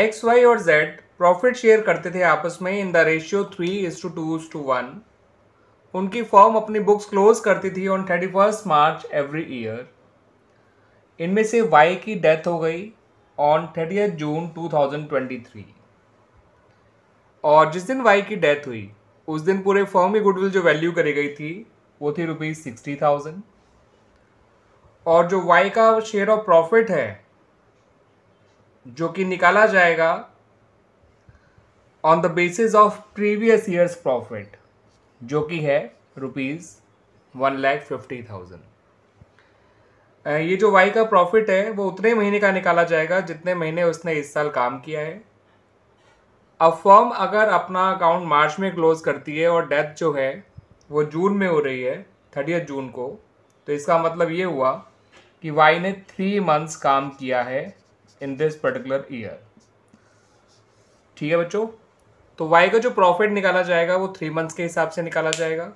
x Y और Z profit share करते थे आपस में in the ratio three is to two to one उनकी फॉर्म अपनी बुक्स क्लोज करती थी on thirty first March every year इनमें से वाई की डेथ हो गई on thirty June two thousand twenty three और जिस दिन वाई की डेथ हुई उस दिन पूरे फॉर्म की गुडविल जो वैल्यू करी गई थी वो थी रुपीज़ सिक्सटी थाउजेंड और जो वाई का शेयर ऑफ प्रॉफिट है जो कि निकाला जाएगा on the basis of previous years profit जो कि है rupees one lakh fifty thousand ये जो वाई का प्रॉफिट है वो उतने महीने का निकाला जाएगा जितने महीने उसने इस साल काम किया है अब फॉर्म अगर अपना अकाउंट मार्च में क्लोज करती है और डेथ जो है वो जून में हो रही है थर्टी जून को तो इसका मतलब ये हुआ कि वाई ने थ्री मंथ्स काम किया है इन दिस पर्टिकुलर ईयर ठीक है बच्चों तो वाई का जो प्रॉफिट निकाला जाएगा वो थ्री मंथ्स के हिसाब से निकाला जाएगा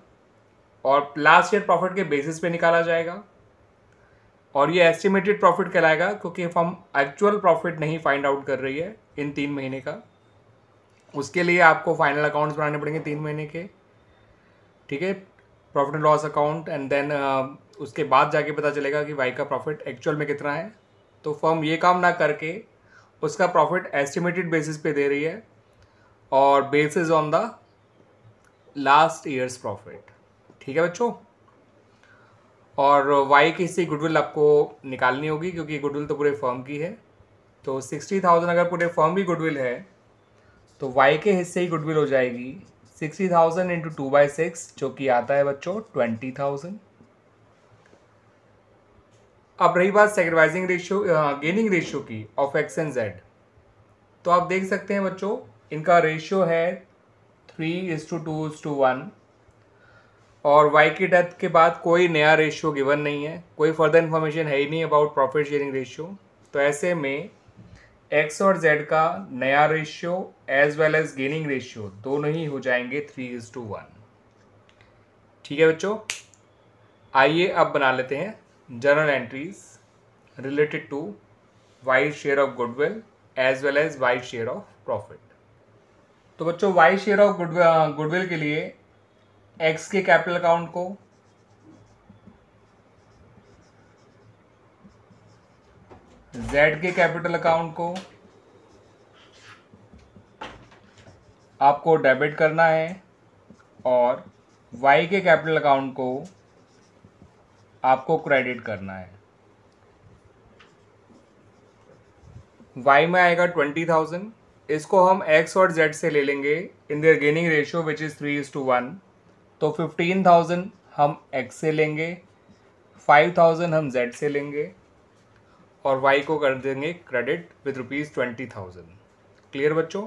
और लास्ट ईयर प्रॉफिट के बेसिस पे निकाला जाएगा और ये एस्टिमेटेड प्रॉफिट कहलाएगा क्योंकि हम एक्चुअल प्रॉफिट नहीं फाइंड आउट कर रही है इन तीन महीने का उसके लिए आपको फाइनल अकाउंट्स बनाने पड़ेंगे तीन महीने के ठीक है profit and loss account and then उसके बाद जाके पता चलेगा कि वाई का प्रॉफिट एक्चुअल में कितना है तो फर्म ये काम ना करके उसका प्रॉफिट एस्टिमेटेड बेसिस पे दे रही है और basis on the last years profit ठीक है बच्चों और वाई की से गुडविल आपको निकालनी होगी क्योंकि गुडविल तो पूरे फर्म की है तो सिक्सटी थाउजेंड अगर पूरे फर्म की गुडविल है तो वाई के हिस्से ही गुडविल हो जाएगी sixty thousand into two by six जो कि आता है बच्चों ट्वेंटी थाउजेंड अब रही बात सेक्रीफाइजिंग रेशियो गेनिंग रेशियो की ऑफ एक्स एंड जेड तो आप देख सकते हैं बच्चों इनका रेशियो है three is to two is to one और वाई की डेथ के बाद कोई नया रेशियो गिवन नहीं है कोई फर्दर इन्फॉर्मेशन है ही नहीं अबाउट प्रॉफिट शेयरिंग रेशियो तो ऐसे में एक्स और जेड का नया ratio as well as gaining ratio दोनों ही हो जाएंगे थ्री इज टू वन ठीक है बच्चों आइए अब बना लेते हैं journal entries related to Y share of goodwill as well as Y share of profit तो बच्चों Y share of good goodwill के लिए एक्स के कैपिटल अकाउंट को जेड के कैपिटल अकाउंट को आपको डेबिट करना है और वाई के कैपिटल अकाउंट को आपको क्रेडिट करना है वाई में आएगा ट्वेंटी थाउजेंड इसको हम एक्स और जेड से ले लेंगे in their gaining ratio which is three is to one तो फिफ्टीन थाउजेंड हम एक्स से लेंगे फाइव थाउजेंड हम जेड से लेंगे और वाई को कर देंगे credit with rupees twenty thousand clear बच्चों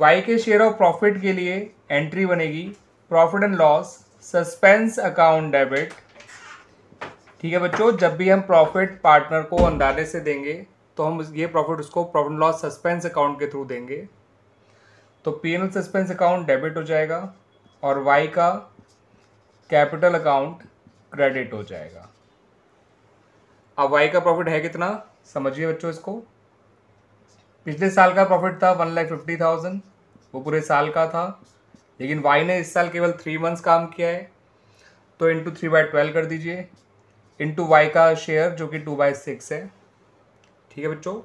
वाई के शेयर ऑफ प्रॉफिट के लिए एंट्री बनेगी profit and loss suspense account debit ठीक है बच्चों जब भी हम प्रॉफिट पार्टनर को अंदाजे से देंगे तो हम ये प्रॉफिट उसको प्रॉफिट लॉस सस्पेंस अकाउंट के थ्रू देंगे तो P N suspense account debit हो जाएगा और वाई का कैपिटल अकाउंट क्रेडिट हो जाएगा अब वाई का प्रॉफिट है कितना समझिए बच्चों इसको पिछले साल का प्रॉफिट था वन लाख फिफ्टी थाउजेंड वो पूरे साल का था लेकिन वाई ने इस साल केवल थ्री मंथ्स काम किया है तो इंटू थ्री बाई ट्वेल्व कर दीजिए इंटू वाई का शेयर जो कि टू बाई सिक्स है ठीक है बच्चों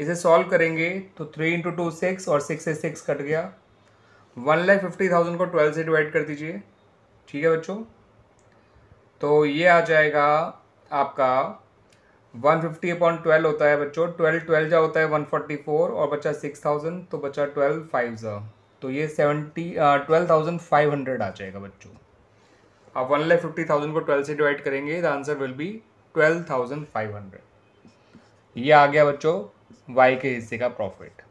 इसे सॉल्व करेंगे तो थ्री इंटू टू सिक्स और सिक्स से सिक्स कट गया वन लाख फिफ्टी थाउजेंड को ट्वेल्व से डिवाइड कर दीजिए ठीक है बच्चों तो ये आ जाएगा आपका वन फिफ्टी अपॉन ट्वेल्व होता है बच्चों ट्वेल्व ट्वेल्व जो होता है वन फोर्टी फोर और बच्चा सिक्स थाउजेंड तो बच्चा ट्वेल्व फाइव जो तो ये seventy twelve thousand five hundred आ जाएगा बच्चों आप वन लाख फिफ्टी थाउजेंड को ट्वेल्व से डिवाइड करेंगे the answer will be twelve thousand five hundred ये आ गया बच्चों वाई के हिस्से का प्रॉफिट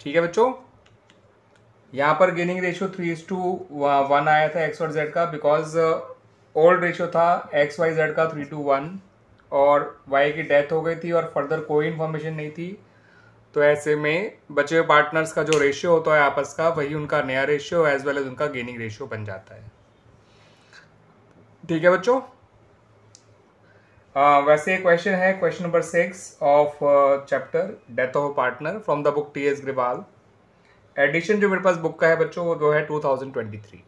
ठीक है बच्चों यहाँ पर gaining ratio three is to one आया था एक्स और जेड का बिकॉज ओल्ड रेशियो था एक्स वाई जेड का थ्री टू वन और वाई की डेथ हो गई थी और फर्दर कोई इन्फॉर्मेशन नहीं थी तो ऐसे में बचे हुए पार्टनर्स का जो रेशियो होता है आपस का वही उनका नया रेशियो एज वेल एज उनका गेनिंग रेशियो बन जाता है ठीक है बच्चों वैसे क्वेश्चन है question number six of chapter death of partner from the book T S Grewal edition जो मेरे पास बुक का है बच्चों वो जो है two thousand twenty three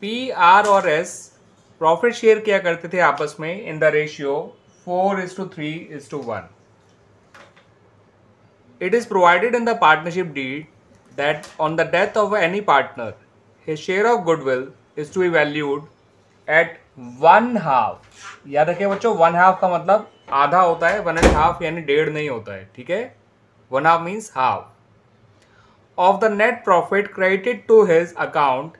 P R और एस प्रॉफिट शेयर किया करते थे आपस में in the ratio four is to three is to one it is provided in the partnership deed that on the death of any partner his share of goodwill is to be valued at one half याद रखिए बच्चों one half का मतलब आधा होता है one and half यानी डेढ़ नहीं होता है ठीक है one half means half of the net profit credited to his account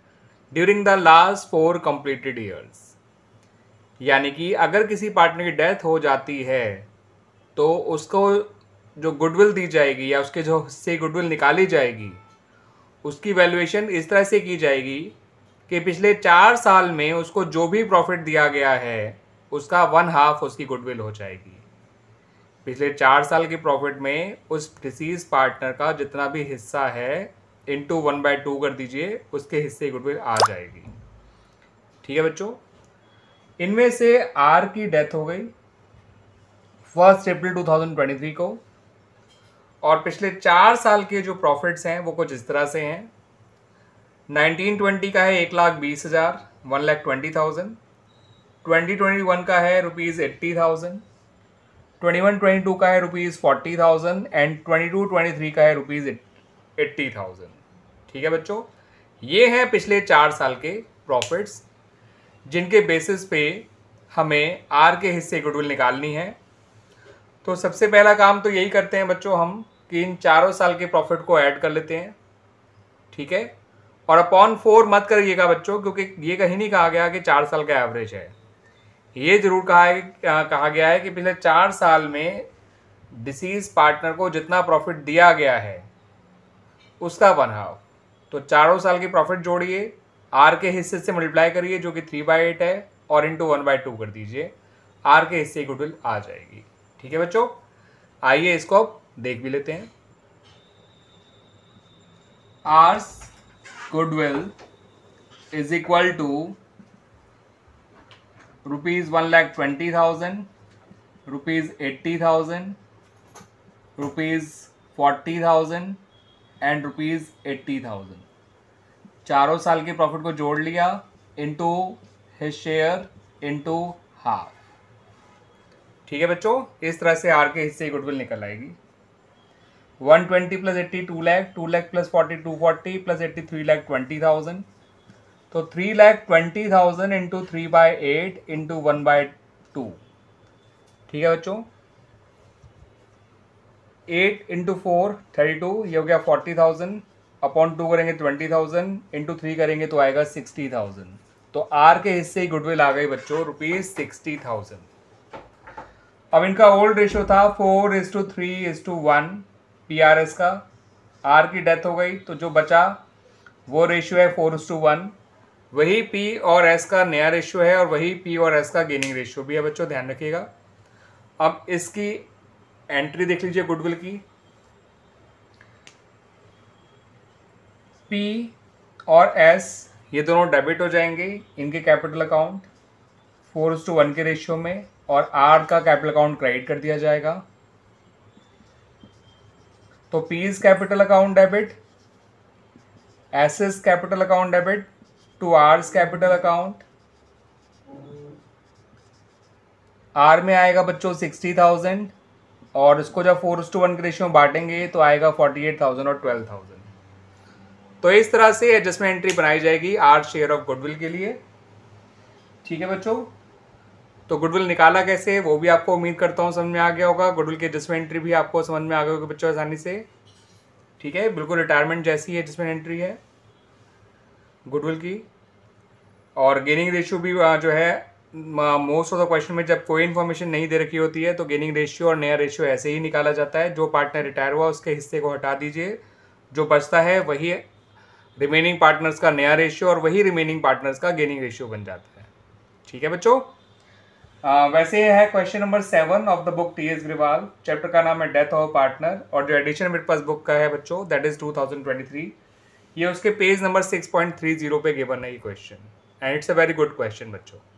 during the last four completed years यानी कि अगर किसी पार्टनर की डेथ हो जाती है तो उसको जो गुडविल दी जाएगी या उसके जो हिस्से गुडविल निकाली जाएगी उसकी वैल्यूएशन इस तरह से की जाएगी कि पिछले चार साल में उसको जो भी प्रॉफिट दिया गया है उसका वन हाफ उसकी गुडविल हो जाएगी पिछले चार साल के प्रॉफिट में उस डिसीज पार्टनर का जितना भी हिस्सा है इंटू वन बाय टू कर दीजिए उसके हिस्से गुडविल आ जाएगी ठीक है बच्चों इनमें से आर की डेथ हो गई फर्स्ट अप्रैल 2023 को और पिछले चार साल के जो प्रॉफिट्स हैं वो कुछ इस तरह से हैं नाइनटीन ट्वेंटी का है एक लाख बीस हज़ार one lakh twenty thousand twenty twenty one का है rupees eighty thousand twenty one twenty two का है rupees forty thousand and twenty two twenty three का है रुपीज़ एट्टी थाउजेंड ठीक है बच्चों ये हैं पिछले चार साल के प्रॉफिट्स जिनके बेसिस पे हमें आर के हिस्से की गुडविल निकालनी है तो सबसे पहला काम तो यही करते हैं बच्चों हम कि इन चारों साल के प्रॉफिट को ऐड कर लेते हैं ठीक है और अपॉन फोर मत करिएगा बच्चों क्योंकि ये कहीं नहीं कहा गया कि चार साल का एवरेज है ये जरूर कहा है कहा गया है कि पिछले चार साल में डिसीज पार्टनर को जितना प्रॉफिट दिया गया है उसका वन हाफ तो चारों साल की प्रॉफिट जोड़िए आर के हिस्से से मल्टीप्लाई करिए जो कि थ्री बाई एट है और इंटू वन बाई टू कर दीजिए आर के हिस्से की गुडविल आ जाएगी ठीक है बच्चों आइए इसको देख भी लेते हैं R's goodwill is equal to rupees one lakh twenty thousand rupees eighty thousand rupees forty thousand and rupees eighty thousand चारों साल के प्रॉफिट को जोड़ लिया into his share into half ठीक है बच्चों इस तरह से आर के हिस्से गुडविल निकल आएगी one twenty plus eighty two lakh two lakh plus forty two forty plus eighty three lakh twenty thousand तो three lakh twenty thousand into three by eight into one by two ठीक है बच्चों eight into four thirty two ये हो गया forty thousand upon two करेंगे twenty thousand into three करेंगे तो आएगा सिक्सटी थाउजेंड तो आर के हिस्से ही गुडविल आ गई बच्चों रुपीज सिक्सटी थाउजेंड अब इनका ओल्ड रेशो था four is to three is to one PRS का आर की डेथ हो गई तो जो बचा वो रेशियो है फोर टू वन वही पी और एस का नया रेशियो है और वही पी और एस का गेनिंग रेशियो भी है बच्चों ध्यान रखिएगा अब इसकी एंट्री देख लीजिए गुडविल की पी और एस ये दोनों डेबिट हो जाएंगे इनके capital account four to one के रेशियो में और आर का कैपिटल अकाउंट क्रेडिट कर दिया जाएगा तो P is capital account debit S is capital account debit to R capital account R में आएगा बच्चों सिक्सटी थाउजेंड और इसको जब फोर टू वन के रेशियो में बांटेंगे तो आएगा फोर्टी एट थाउजेंड और ट्वेल्व थाउजेंड तो इस तरह से एडजस्टमेंट एंट्री बनाई जाएगी आर शेयर ऑफ गुडविल के लिए ठीक है बच्चों तो गुडविल निकाला कैसे वो भी आपको उम्मीद करता हूँ समझ में आ गया होगा गुडविल की जिसमें एंट्री भी आपको समझ में आ गया होगी बच्चों आसानी से ठीक है बिल्कुल रिटायरमेंट जैसी है जिसमें एंट्री है गुडविल की और गेनिंग रेशियो भी जो है मोस्ट ऑफ द क्वेश्चन में जब कोई इन्फॉर्मेशन नहीं दे रखी होती है तो गेनिंग रेशियो और नया रेशियो ऐसे ही निकाला जाता है जो पार्टनर रिटायर हुआ उसके हिस्से को हटा दीजिए जो बचता है वही रिमेनिंग पार्टनर्स का नया रेशियो और वही रिमेनिंग पार्टनर्स का गेनिंग रेशियो बन जाता है ठीक है बच्चों वैसे यह है question number seven of the book T S Grewal chapter का नाम है डेथ ऑफ पार्टनर और जो एडिशन मेरे पास बुक का है बच्चों दैट इज़ 2023 ये उसके पेज नंबर 6.30 पे गिवन है ये question and it's a very good question बच्चों